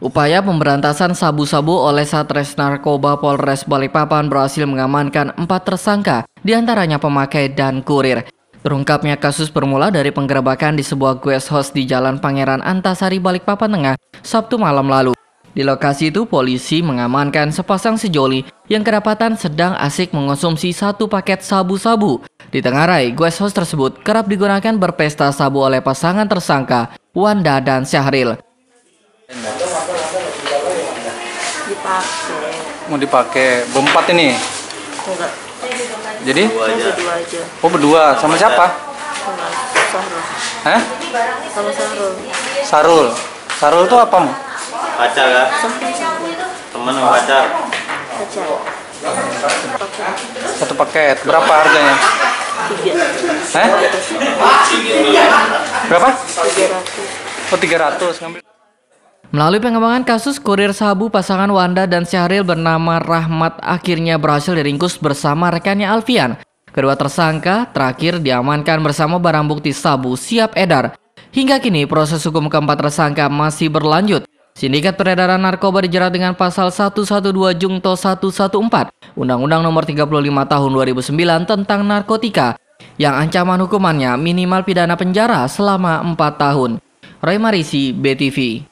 Upaya pemberantasan sabu-sabu oleh Satres Narkoba Polres Balikpapan berhasil mengamankan empat tersangka, diantaranya pemakai dan kurir. Terungkapnya kasus bermula dari penggerebakan di sebuah guest house di Jalan Pangeran Antasari Balikpapan Tengah Sabtu malam lalu. Di lokasi itu polisi mengamankan sepasang sejoli yang kedapatan sedang asik mengonsumsi satu paket sabu-sabu. Di Tengarai, guest house tersebut kerap digunakan berpesta sabu oleh pasangan tersangka Wanda dan Syahril dipakai mau dipakai berempat ini enggak jadi berdua aja. oh berdua sama siapa enggak. Hah? sama Sarul. Sarul Sarul tuh apa mu pacar kan ya? teman sama pacar pacar satu paket berapa harganya tiga Hah? berapa tiga ratus oh tiga ratus ngambil Melalui pengembangan kasus kurir sabu, pasangan Wanda dan Syahril bernama Rahmat akhirnya berhasil diringkus bersama rekannya Alfian. Kedua tersangka terakhir diamankan bersama barang bukti sabu siap edar. Hingga kini proses hukum keempat tersangka masih berlanjut. Sindikat peredaran narkoba dijerat dengan pasal 112 Jungto 114 Undang-Undang Nomor 35 Tahun 2009 tentang narkotika yang ancaman hukumannya minimal pidana penjara selama 4 tahun. Roy Marisi, BTV